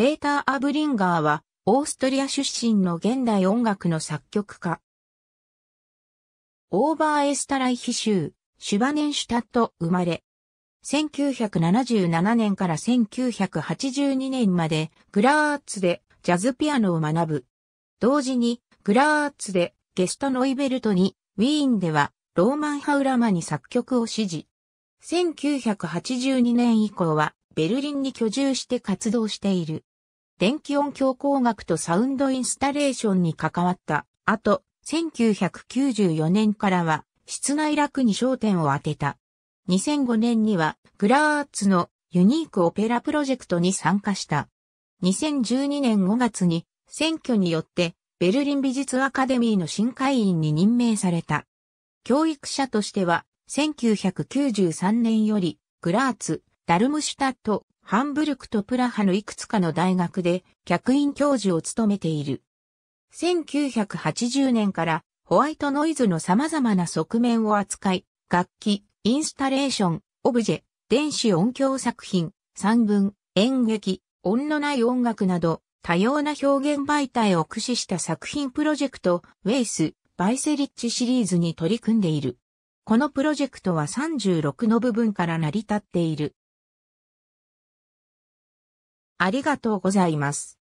ペーター・アブリンガーは、オーストリア出身の現代音楽の作曲家。オーバーエスタライヒ州、シュバネンシュタット生まれ。1977年から1982年までグラーツでジャズピアノを学ぶ。同時にグラーツでゲストノイベルトにウィーンではローマンハウラマに作曲を指示。1982年以降はベルリンに居住して活動している。電気音響工学とサウンドインスタレーションに関わったあと、1994年からは室内楽に焦点を当てた。2005年にはグラーアーツのユニークオペラプロジェクトに参加した。2012年5月に選挙によってベルリン美術アカデミーの新会員に任命された。教育者としては1993年よりグラーツ、ダルムシュタット、ハンブルクとプラハのいくつかの大学で客員教授を務めている。1980年からホワイトノイズの様々な側面を扱い、楽器、インスタレーション、オブジェ、電子音響作品、散文、演劇、音のない音楽など、多様な表現媒体を駆使した作品プロジェクト、ウェイス、バイセリッチシリーズに取り組んでいる。このプロジェクトは36の部分から成り立っている。ありがとうございます。